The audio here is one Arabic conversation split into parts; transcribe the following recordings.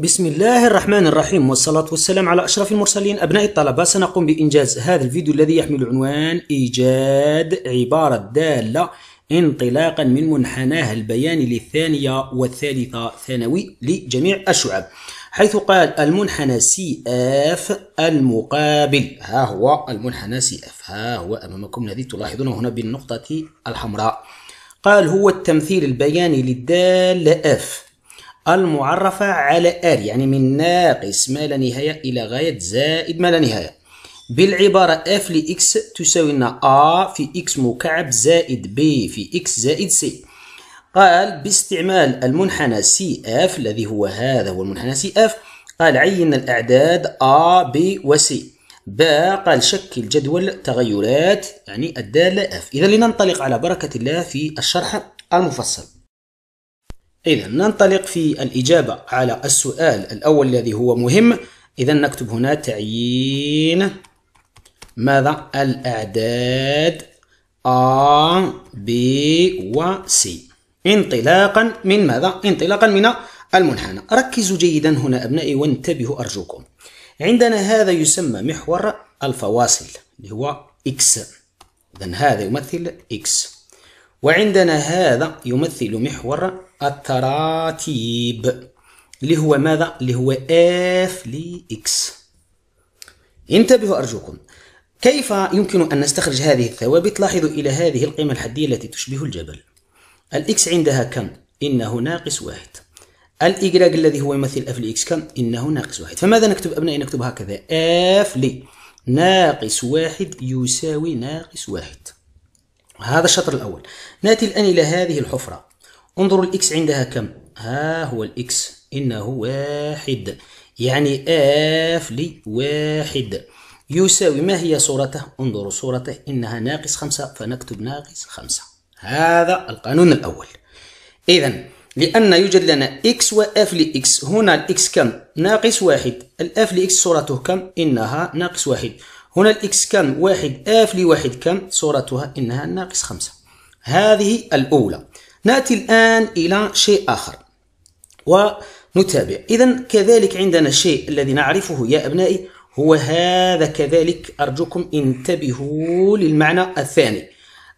بسم الله الرحمن الرحيم والصلاة والسلام على أشرف المرسلين أبناء الطلبة سنقوم بإنجاز هذا الفيديو الذي يحمل عنوان إيجاد عبارة دالة انطلاقا من منحناها البياني للثانية والثالثة ثانوي لجميع الشعب حيث قال المنحنى سي اف المقابل ها هو المنحنى سي اف ها هو أمامكم الذي تلاحظونه هنا بالنقطة الحمراء قال هو التمثيل البياني للدالة اف المعرفة على R يعني من ناقص ما لا نهاية إلى غاية زائد ما لا نهاية بالعبارة F لإكس تساوي لنا A في إكس مكعب زائد B في إكس زائد C قال باستعمال المنحنى CF الذي هو هذا هو المنحنى CF قال عين الأعداد A, B و C باء قال شكل جدول تغيرات يعني الدالة F إذا لننطلق على بركة الله في الشرح المفصل إذا ننطلق في الإجابة على السؤال الأول الذي هو مهم إذا نكتب هنا تعيين ماذا الأعداد A B و C انطلاقا من ماذا؟ انطلاقا من المنحنى ركزوا جيدا هنا أبنائي وانتبهوا أرجوكم عندنا هذا يسمى محور الفواصل اللي هو X إذا هذا يمثل X وعندنا هذا يمثل محور التراتيب اللي هو ماذا؟ اللي هو اف اكس انتبهوا أرجوكم كيف يمكن أن نستخرج هذه الثوابت؟ لاحظوا إلى هذه القيمة الحدية التي تشبه الجبل الإكس عندها كم؟ إنه ناقص واحد الإجراج الذي هو يمثل اف اكس كم؟ إنه ناقص واحد فماذا نكتب أبنائي؟ نكتب هكذا اف لي ناقص واحد يساوي ناقص واحد هذا الشطر الأول نأتي الآن إلى هذه الحفرة انظروا الإكس عندها كم ها هو الإكس إنه واحد يعني اف لواحد يساوي ما هي صورته انظروا صورته إنها ناقص خمسة فنكتب ناقص خمسة هذا القانون الأول إذا لأن يوجد لنا إكس وإف اكس هنا الإكس كم ناقص واحد الإف اكس صورته كم إنها ناقص واحد هنا الإكس كم واحد إف لواحد كم صورتها إنها ناقص خمسة هذه الأولى ناتي الآن إلى شيء آخر ونتابع إذا كذلك عندنا شيء الذي نعرفه يا أبنائي هو هذا كذلك أرجوكم انتبهوا للمعنى الثاني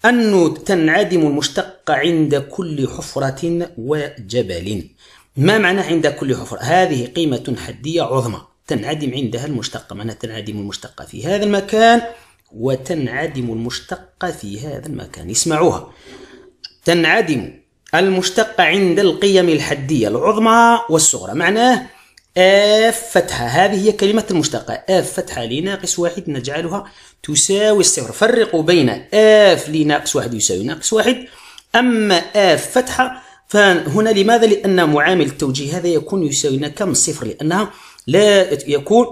أن تنعدم المشتقة عند كل حفرة وجبل ما معنى عند كل حفرة؟ هذه قيمة حدية عظمى تنعدم عندها المشتقة معناها تنعدم المشتقة في هذا المكان وتنعدم المشتقة في هذا المكان اسمعوها تنعدم المشتقة عند القيم الحدية العظمى والصغرى معناه اف فتحة هذه هي كلمة المشتقة اف فتحة لناقص واحد نجعلها تساوي الصفر فرقوا بين اف لناقص واحد يساوي ناقص واحد أما اف فتحة فهنا لماذا؟ لأن معامل التوجيه هذا يكون يساوي كم صفر لأنها لا يكون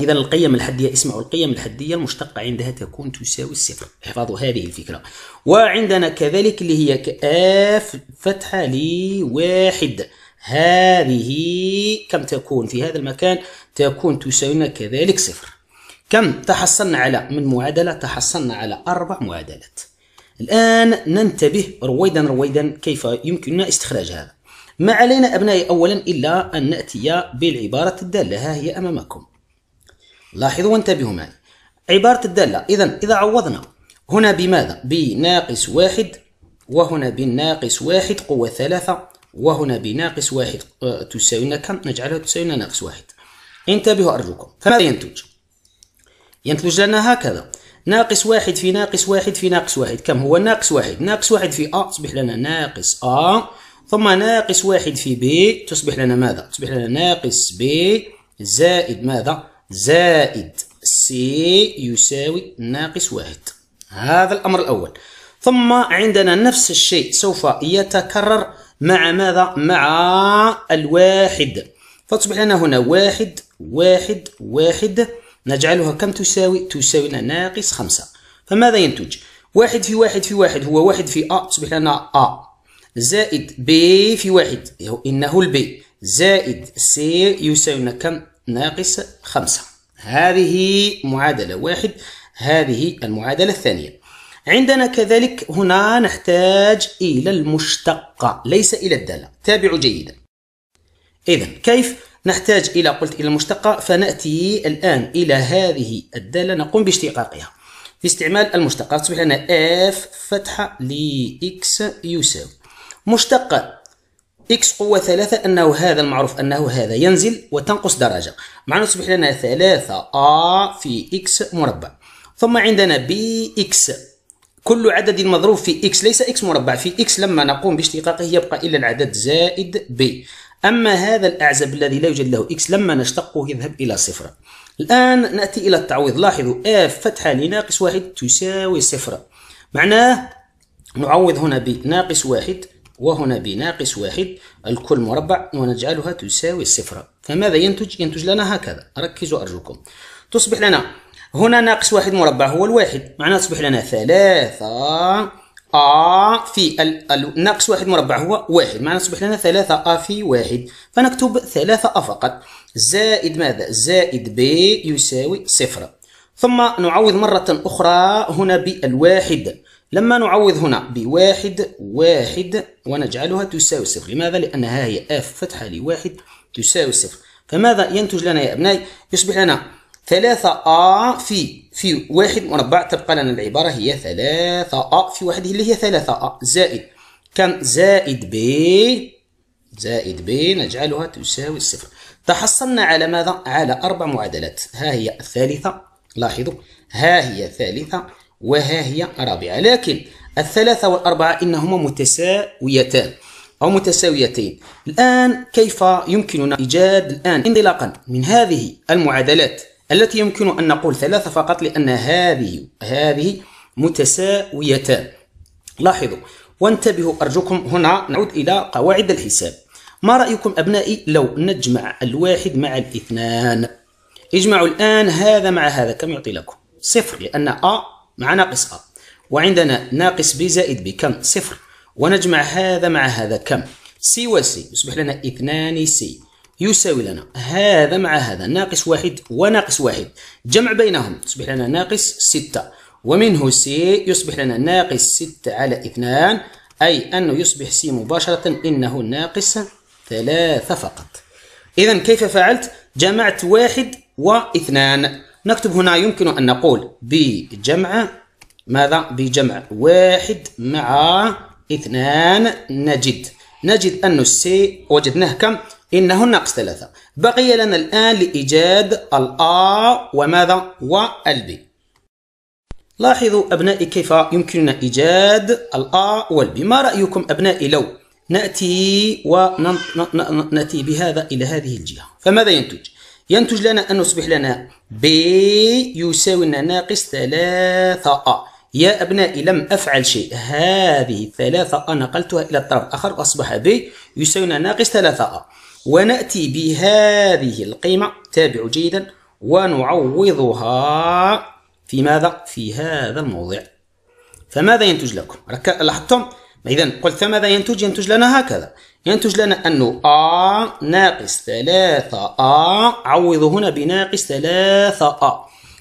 إذا القيم الحدية اسمعوا القيم الحدية المشتقة عندها تكون تساوي الصفر احفظوا هذه الفكرة وعندنا كذلك اللي هي كاف فتحة لواحد هذه كم تكون في هذا المكان تكون تساوينا كذلك صفر كم تحصلنا على من معادلة تحصلنا على أربع معادلات الآن ننتبه رويدا رويدا كيف يمكننا استخراج هذا ما علينا أبنائي أولا إلا أن نأتي بالعبارة الدالة ها هي أمامكم لاحظوا وانتبهوا معي عبارة الدالة إذا إذا عوضنا هنا بماذا؟ بناقص واحد وهنا بناقص واحد قوة ثلاثة وهنا بناقص واحد آه، تساوينا كم؟ نجعلها تساوينا ناقص واحد انتبهوا أرجوكم فماذا ينتج؟ ينتج لنا هكذا ناقص واحد في ناقص واحد في ناقص واحد كم هو ناقص واحد ناقص واحد في أ تصبح لنا ناقص أ ثم ناقص واحد في ب تصبح لنا ماذا؟ تصبح لنا ناقص ب زائد ماذا؟ زائد سي يساوي ناقص واحد هذا الأمر الأول ثم عندنا نفس الشيء سوف يتكرر مع ماذا؟ مع الواحد فتصبح لنا هنا واحد واحد واحد نجعلها كم تساوي؟ تساوي لنا ناقص خمسة فماذا ينتج؟ واحد في واحد في واحد هو واحد في أ تصبح لنا أ زائد ب في واحد إنه البي زائد سي يساوي لنا كم؟ ناقص خمسة هذه معادلة واحد هذه المعادلة الثانية عندنا كذلك هنا نحتاج إلى المشتقة ليس إلى الدالة تابعوا جيدا إذا كيف نحتاج إلى قلت إلى المشتقة فنأتي الآن إلى هذه الدالة نقوم باشتقاقها في استعمال المشتقة تصبح لنا f فتحة ل x يساوي مشتقة اكس قوة ثلاثة أنه هذا المعروف أنه هذا ينزل وتنقص درجة معنا تصبح لنا ثلاثة أ في اكس مربع ثم عندنا بي اكس كل عدد مضروب في اكس ليس اكس مربع في اكس لما نقوم باشتقاقه يبقى إلا العدد زائد بي أما هذا الأعزب الذي لا يوجد له إكس لما نشتقه يذهب إلى صفر الآن نأتي إلى التعويض لاحظوا اف فتحة لناقص واحد تساوي صفر معناه نعوض هنا بناقص واحد وهنا بناقص واحد الكل مربع ونجعلها تساوي صفر فماذا ينتج؟ ينتج لنا هكذا ركزوا أرجوكم تصبح لنا هنا ناقص واحد مربع هو الواحد معناه تصبح لنا ثلاثة آ في ال... ال... ناقص واحد مربع هو واحد معناه تصبح لنا ثلاثة آ في واحد فنكتب ثلاثة آ فقط زائد ماذا؟ زائد ب يساوي صفر ثم نعوض مرة أخرى هنا بالواحد لما نعوض هنا بواحد واحد ونجعلها تساوي صفر لماذا؟ لأنها هي اف فتحة لواحد تساوي صفر فماذا ينتج لنا يا أبنائي؟ يصبح لنا ثلاثة أ في في واحد مربع تبقى لنا العبارة هي ثلاثة أ في واحد اللي هي ثلاثة أ زائد كم زائد ب زائد ب نجعلها تساوي الصفر تحصلنا على ماذا؟ على أربع معادلات ها هي الثالثة لاحظوا ها هي الثالثة وها هي رابعة لكن الثلاثة والأربعة إنهما متساويتان أو متساويتين الآن كيف يمكننا إيجاد الآن انطلاقا من هذه المعادلات التي يمكن أن نقول ثلاثة فقط لأن هذه هذه متساويتان لاحظوا وانتبهوا أرجوكم هنا نعود إلى قواعد الحساب ما رأيكم أبنائي لو نجمع الواحد مع الاثنان اجمعوا الآن هذا مع هذا كم يعطي لكم صفر لأن أ مع ناقص أ وعندنا ناقص ب زائد ب كم صفر ونجمع هذا مع هذا كم سي وسي يصبح لنا اثنان سي يساوي لنا هذا مع هذا ناقص واحد وناقص واحد جمع بينهم يصبح لنا ناقص ستة ومنه سي يصبح لنا ناقص ستة على اثنان أي أنه يصبح سي مباشرة إنه ناقص ثلاثة فقط إذا كيف فعلت؟ جمعت واحد واثنان نكتب هنا يمكن أن نقول بجمع ماذا بجمع واحد مع اثنان نجد نجد أن السي وجدناه كم إنه ناقص ثلاثة بقي لنا الآن لإيجاد الآ وماذا والبي لاحظوا أبنائي كيف يمكننا إيجاد الآ والبي ما رأيكم أبنائي لو نأتي ونأتي بهذا إلى هذه الجهة فماذا ينتج ينتج لنا أن يصبح لنا ب يساوي لنا ناقص 3 أ يا أبنائي لم أفعل شيء هذه ثلاثة أ نقلتها إلى الطرف الآخر وأصبح ب يساوي لنا ناقص 3 أ ونأتي بهذه القيمة تابعوا جيدا ونعوضها في ماذا؟ في هذا الموضع فماذا ينتج لكم؟ لاحظتم؟ إذا قلت فماذا ينتج؟ ينتج لنا هكذا ينتج لنا أن A ناقص 3A عوض هنا بناقص 3A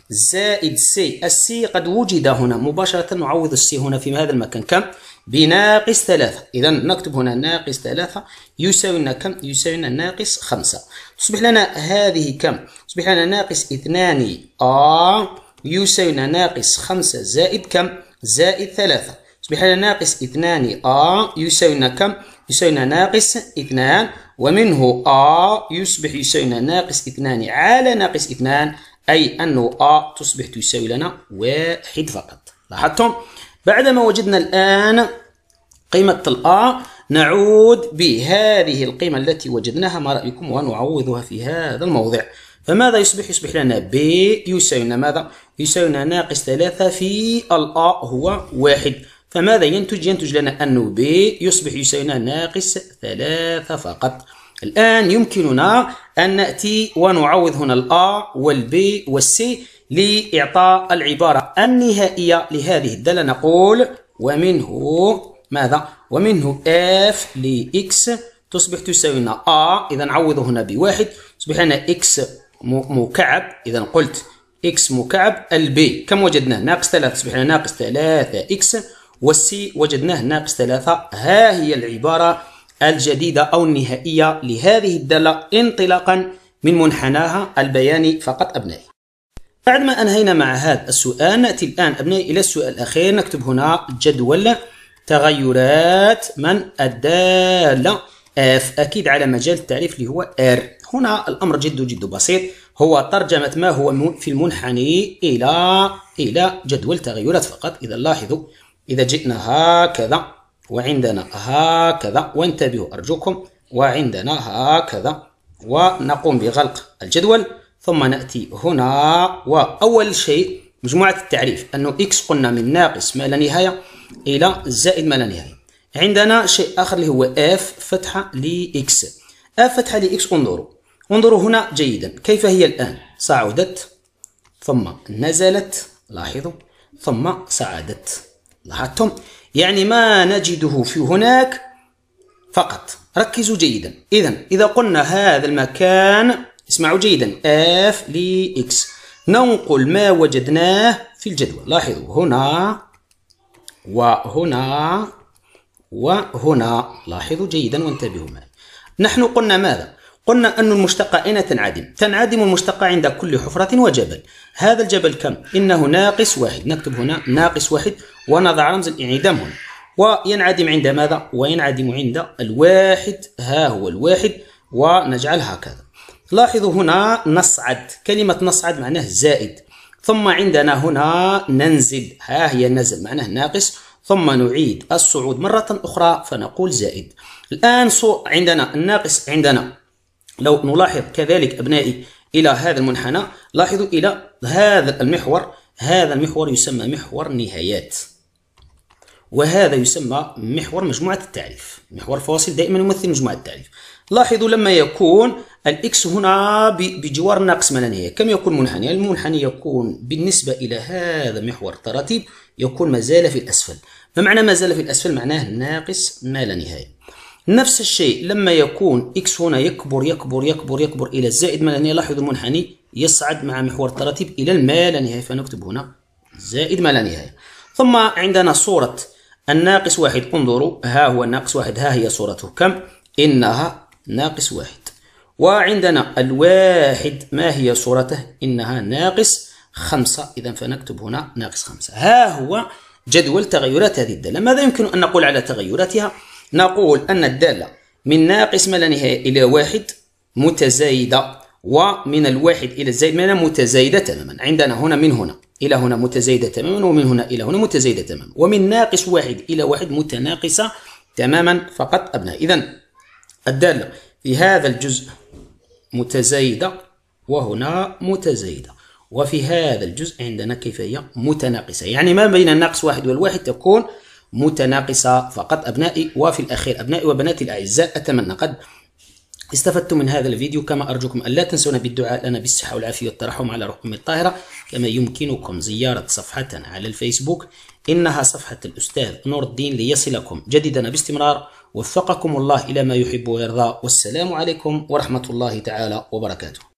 زائد C السي قد وجد هنا مباشرة نعوض السي هنا في هذا المكان كم؟ بناقص 3 إذا نكتب هنا ناقص 3 يساوي لنا كم؟ يساوي لنا ناقص 5 تصبح لنا هذه كم؟ تصبح لنا ناقص 2 A يساوي لنا ناقص 5 زائد كم؟ زائد 3 بحيث ناقص أ يساوي يساوينا كم؟ يساوينا ناقص اثنان ومنه ا يصبح يساوينا ناقص اثنان على ناقص اثنان أي أنه ا تصبح تساوي لنا واحد فقط لاحظتم؟ بعدما وجدنا الآن قيمة الآ نعود بهذه القيمة التي وجدناها ما رأيكم ونعوضها في هذا الموضع فماذا يصبح؟ يصبح لنا ب يساوينا ماذا؟ يساوينا ناقص ثلاثة في الآ هو واحد فماذا ينتج؟ ينتج لنا أن ب يصبح يساوينا ناقص ثلاثة فقط الآن يمكننا أن نأتي ونعوض هنا الأ والبي والسي لإعطاء العبارة النهائية لهذه الدالة نقول ومنه ماذا؟ ومنه اف لإكس تصبح تساوينا أ إذا نعوض هنا بواحد تصبح لنا إكس مكعب إذا قلت إكس مكعب البي كم وجدنا؟ ناقص 3 تصبح لنا ناقص 3 إكس والسي وجدناه ناقص ثلاثة ها هي العبارة الجديدة أو النهائية لهذه الدالة انطلاقا من منحناها البياني فقط أبنائي بعد ما أنهينا مع هذا السؤال نأتي الآن أبنائي إلى السؤال الأخير نكتب هنا جدول تغيرات من الدالة F أكيد على مجال التعريف اللي هو R هنا الأمر جد جد بسيط هو ترجمة ما هو في المنحني إلى إلى جدول تغيرات فقط إذا لاحظوا إذا جئنا هكذا وعندنا هكذا وانتبهوا أرجوكم وعندنا هكذا ونقوم بغلق الجدول ثم نأتي هنا وأول شيء مجموعة التعريف أنه إكس قلنا من ناقص ما لا نهاية إلى زائد ما لا نهاية عندنا شيء آخر اللي هو اف فتحة لإكس اف فتحة لإكس انظروا انظروا هنا جيدا كيف هي الآن صعدت ثم نزلت لاحظوا ثم صعدت لاحظتم يعني ما نجده في هناك فقط ركزوا جيدا إذا إذا قلنا هذا المكان اسمعوا جيدا اف اكس ننقل ما وجدناه في الجدول لاحظوا هنا وهنا وهنا لاحظوا جيدا وانتبهوا معي نحن قلنا ماذا؟ قلنا أن أين تنعدم؟ تنعدم تنعدم المشتقة عند كل حفرة وجبل هذا الجبل كم؟ إنه ناقص واحد نكتب هنا ناقص واحد ونضع رمزا هنا يعني وينعدم عند ماذا؟ وينعدم عند الواحد ها هو الواحد ونجعل هكذا لاحظوا هنا نصعد كلمة نصعد معناه زائد ثم عندنا هنا ننزل ها هي نزل معناه ناقص ثم نعيد الصعود مرة أخرى فنقول زائد الآن عندنا الناقص عندنا لو نلاحظ كذلك أبنائي إلى هذا المنحنى لاحظوا إلى هذا المحور هذا المحور يسمى محور نهايات وهذا يسمى محور مجموعة التعريف محور فاصل دائما يمثل مجموعة التعريف لاحظوا لما يكون الإكس هنا بجوار ناقص ملانية كم يكون منحني؟ المنحني يكون بالنسبة إلى هذا محور التراتيب يكون ما زال في الأسفل فمعنى ما زال في الأسفل؟ معناه ناقص ما لا نهاية نفس الشيء لما يكون إكس هنا يكبر يكبر يكبر يكبر إلى الزائد ما لا نهاية لاحظوا المنحني يصعد مع محور التراتيب إلى ما لا نهاية فنكتب هنا زائد ما لا نهاية ثم عندنا صورة الناقص واحد انظروا ها هو الناقص واحد ها هي صورته كم إنها ناقص واحد وعندنا الواحد ما هي صورته إنها ناقص خمسة إذا فنكتب هنا ناقص خمسة ها هو جدول تغيرات هذه الدالة ماذا يمكن أن نقول على تغيراتها نقول أن الدالة من ناقص ما لا نهاية إلى واحد متزايدة ومن الواحد إلى الزائد ما لا متزايدة تماما عندنا هنا من هنا إلى هنا متزايدة تماما ومن هنا إلى هنا متزايدة تماما ومن ناقص واحد إلى واحد متناقصة تماما فقط أبناء إذا الدالة في هذا الجزء متزايدة وهنا متزايدة وفي هذا الجزء عندنا كيف هي متناقصة يعني ما بين الناقص واحد والواحد تكون متناقصة فقط أبنائي وفي الأخير أبنائي وبناتي الأعزاء أتمنى قد استفدتم من هذا الفيديو كما أرجوكم ألا تنسونا بالدعاء لنا بالصحة والعافية والترحم على رحم الطاهرة كما يمكنكم زيارة صفحتنا على الفيسبوك إنها صفحة الأستاذ نور الدين ليصلكم جديدنا باستمرار وفقكم الله إلى ما يحب ويرضى والسلام عليكم ورحمة الله تعالى وبركاته